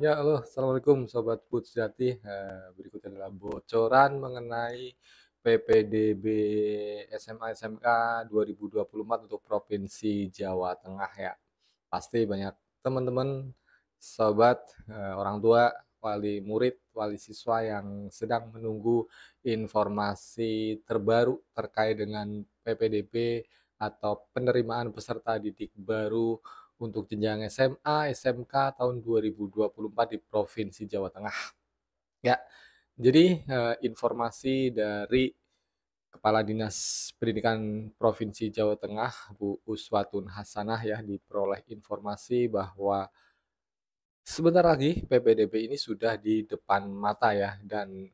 Ya, halo, assalamualaikum sobat Putsdati. Nah, eh, berikutnya adalah bocoran mengenai PPDB SMA SMK 2024 untuk Provinsi Jawa Tengah ya. Pasti banyak teman-teman, sobat, eh, orang tua, wali murid, wali siswa yang sedang menunggu informasi terbaru terkait dengan PPDB atau penerimaan peserta didik baru untuk jenjang SMA, SMK tahun 2024 di Provinsi Jawa Tengah. Ya. Jadi eh, informasi dari Kepala Dinas Pendidikan Provinsi Jawa Tengah Bu Uswatun Hasanah ya diperoleh informasi bahwa sebentar lagi PPDB ini sudah di depan mata ya dan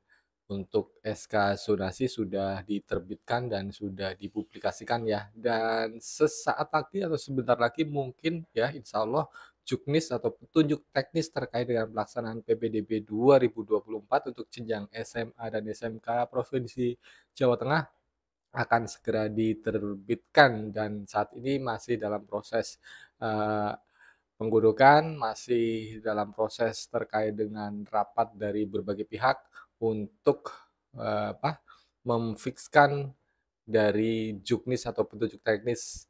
untuk SK zonasi sudah diterbitkan dan sudah dipublikasikan ya. Dan sesaat lagi atau sebentar lagi mungkin ya insya Allah juknis atau petunjuk teknis terkait dengan pelaksanaan PPDB 2024 untuk jenjang SMA dan SMK Provinsi Jawa Tengah akan segera diterbitkan dan saat ini masih dalam proses uh, penggodokan, masih dalam proses terkait dengan rapat dari berbagai pihak untuk uh, apa memfikskan dari juknis atau petunjuk teknis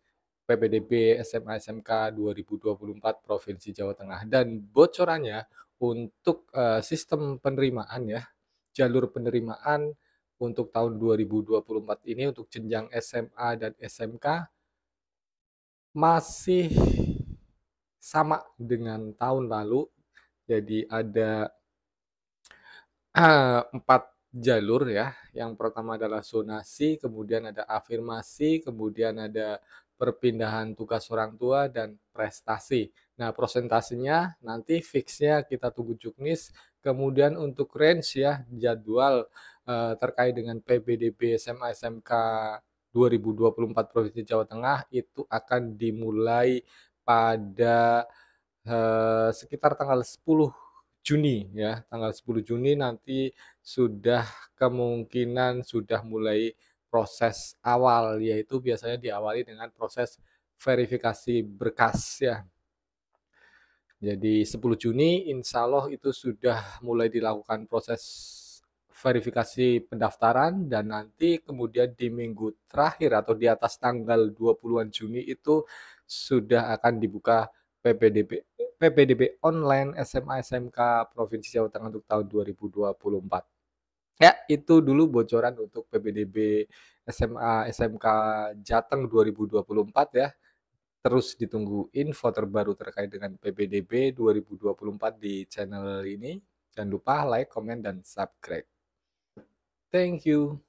PPDB SMA SMK 2024 Provinsi Jawa Tengah dan bocorannya untuk eh, sistem penerimaan ya jalur penerimaan untuk tahun 2024 ini untuk jenjang SMA dan SMK masih sama dengan tahun lalu jadi ada Eh, empat jalur ya. Yang pertama adalah zonasi, kemudian ada afirmasi, kemudian ada perpindahan tugas orang tua dan prestasi. Nah, prosentasinya nanti fixnya kita tunggu juknis. Kemudian untuk range ya jadwal eh, terkait dengan PBDB SMA SMK 2024 Provinsi Jawa Tengah itu akan dimulai pada eh, sekitar tanggal 10 Juni ya, tanggal 10 Juni nanti sudah kemungkinan sudah mulai proses awal yaitu biasanya diawali dengan proses verifikasi berkas ya. Jadi 10 Juni insya Allah itu sudah mulai dilakukan proses verifikasi pendaftaran dan nanti kemudian di minggu terakhir atau di atas tanggal 20-an Juni itu sudah akan dibuka PPDB PPDB online SMA SMK Provinsi Jawa Tengah untuk tahun 2024. Ya, itu dulu bocoran untuk PPDB SMA SMK Jateng 2024 ya. Terus ditunggu info terbaru terkait dengan PPDB 2024 di channel ini. Jangan lupa like, comment, dan subscribe. Thank you.